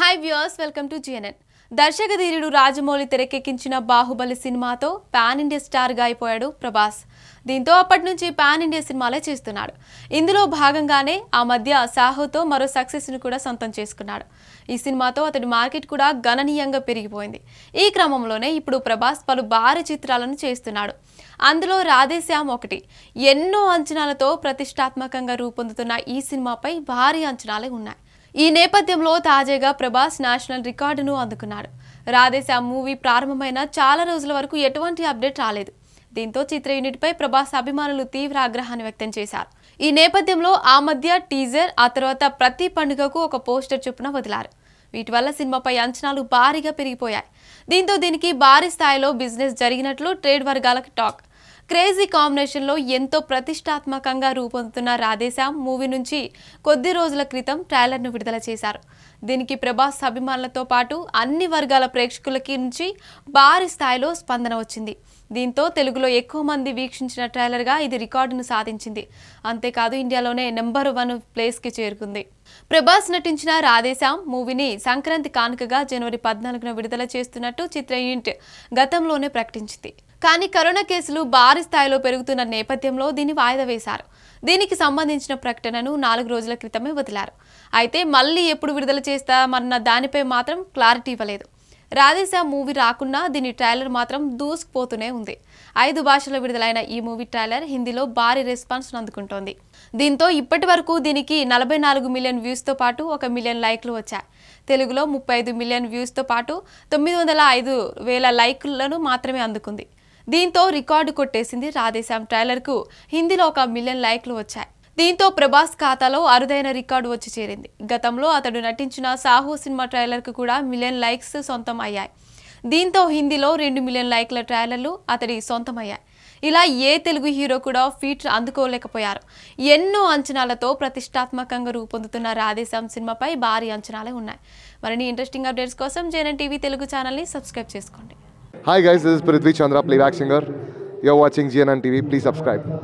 hi viewers welcome to GNN దర్శకధీరుడు రాజమౌళి తెరకెక్కించిన బాహుబలి సినిమాతో పాన్ ఇండియా స్టార్గా అయిపోయాడు ప్రభాస్ దీంతో అప్పటి నుంచి పాన్ ఇండియా సినిమాలే చేస్తున్నాడు ఇందులో భాగంగానే ఆ మధ్య సాహోతో మరో సక్సెస్ను కూడా సొంతం చేసుకున్నాడు ఈ సినిమాతో అతడి మార్కెట్ కూడా గణనీయంగా పెరిగిపోయింది ఈ క్రమంలోనే ఇప్పుడు ప్రభాస్ పలు భారీ చిత్రాలను చేస్తున్నాడు అందులో రాధేశ్యామ్ ఒకటి ఎన్నో అంచనాలతో ప్రతిష్టాత్మకంగా రూపొందుతున్న ఈ సినిమాపై భారీ అంచనాలే ఉన్నాయి ఈ నేపథ్యంలో తాజాగా ప్రభాస్ నేషనల్ రికార్డును అందుకున్నాడు రాధేశ మూవీ ప్రారంభమైన చాలా రోజుల వరకు ఎటువంటి అప్డేట్ రాలేదు దీంతో చిత్ర యూనిట్పై ప్రభాస్ అభిమానులు తీవ్ర ఆగ్రహాన్ని వ్యక్తం చేశారు ఈ నేపథ్యంలో ఆ మధ్య టీజర్ ఆ తర్వాత ప్రతి పండుగకు ఒక పోస్టర్ చొప్పున వదిలారు వీటి వల్ల సినిమాపై అంచనాలు భారీగా పెరిగిపోయాయి దీంతో దీనికి భారీ స్థాయిలో బిజినెస్ జరిగినట్లు ట్రేడ్ వర్గాలకు టాక్ క్రేజీ కాంబినేషన్లో ఎంతో ప్రతిష్టాత్మకంగా రూపొందుతున్న రాధేశ్యామ్ మూవీ నుంచి కొద్ది రోజుల క్రితం ట్రైలర్ను విడుదల చేశారు దీనికి ప్రభాస్ అభిమానులతో పాటు అన్ని వర్గాల ప్రేక్షకులకి నుంచి భారీ స్థాయిలో స్పందన వచ్చింది దీంతో తెలుగులో ఎక్కువ మంది వీక్షించిన ట్రైలర్గా ఇది రికార్డును సాధించింది అంతేకాదు ఇండియాలోనే నెంబర్ వన్ ప్లేస్కి చేరుకుంది ప్రభాస్ నటించిన రాధేశాం మూవీని సంక్రాంతి కానుకగా జనవరి పద్నాలుగున విడుదల చేస్తున్నట్టు చిత్ర యూనిట్ గతంలోనే ప్రకటించింది కానీ కరోనా కేసులు భారీ స్థాయిలో పెరుగుతున్న నేపథ్యంలో దీన్ని వాయిదా వేశారు దీనికి సంబంధించిన ప్రకటనను నాలుగు రోజుల క్రితమే వదిలారు అయితే మళ్ళీ ఎప్పుడు విడుదల చేస్తామన్న దానిపై మాత్రం క్లారిటీ ఇవ్వలేదు రాధేశ్యామ్ మూవీ రాకున్నా దీని ట్రైలర్ మాత్రం దూసుకుపోతూనే ఉంది ఐదు భాషల్లో విడుదలైన ఈ మూవీ ట్రైలర్ హిందీలో భారీ రెస్పాన్స్ అందుకుంటోంది దీంతో ఇప్పటి వరకు దీనికి నలభై నాలుగు మిలియన్ వ్యూస్తో పాటు ఒక మిలియన్ లైక్లు వచ్చాయి తెలుగులో ముప్పై మిలియన్ వ్యూస్తో పాటు తొమ్మిది వందల ఐదు వేల లైక్లను మాత్రమే అందుకుంది దీంతో రికార్డు కొట్టేసింది రాధేశ్యామ్ ట్రైలర్కు హిందీలో ఒక మిలియన్ లైక్లు వచ్చాయి దీంతో ప్రభాస్ ఖాతాలో అరుదైన రికార్డు వచ్చి చేరింది గతంలో అతడు నటించిన సాహో సినిమా ట్రైలర్కు కూడా మిలియన్ లైక్స్ సొంతం అయ్యాయి దీంతో హిందీలో రెండు మిలియన్ లైక్ల ట్రైలర్లు అతడి సొంతమయ్యాయి ఇలా ఏ తెలుగు హీరో కూడా ఫీట్ అందుకోలేకపోయారు ఎన్నో అంచనాలతో ప్రతిష్టాత్మకంగా రూపొందుతున్న రాధేశ్యామ్ సినిమాపై భారీ అంచనాలే ఉన్నాయి మరిన్ని ఇంట్రెస్టింగ్ అప్డేట్స్ కోసం జేఎన్ టీవీ తెలుగు ఛానల్ని సబ్స్క్రైబ్ చేసుకోండి hi guys this is Prithvi Chandra playback singer watching GNN TV please subscribe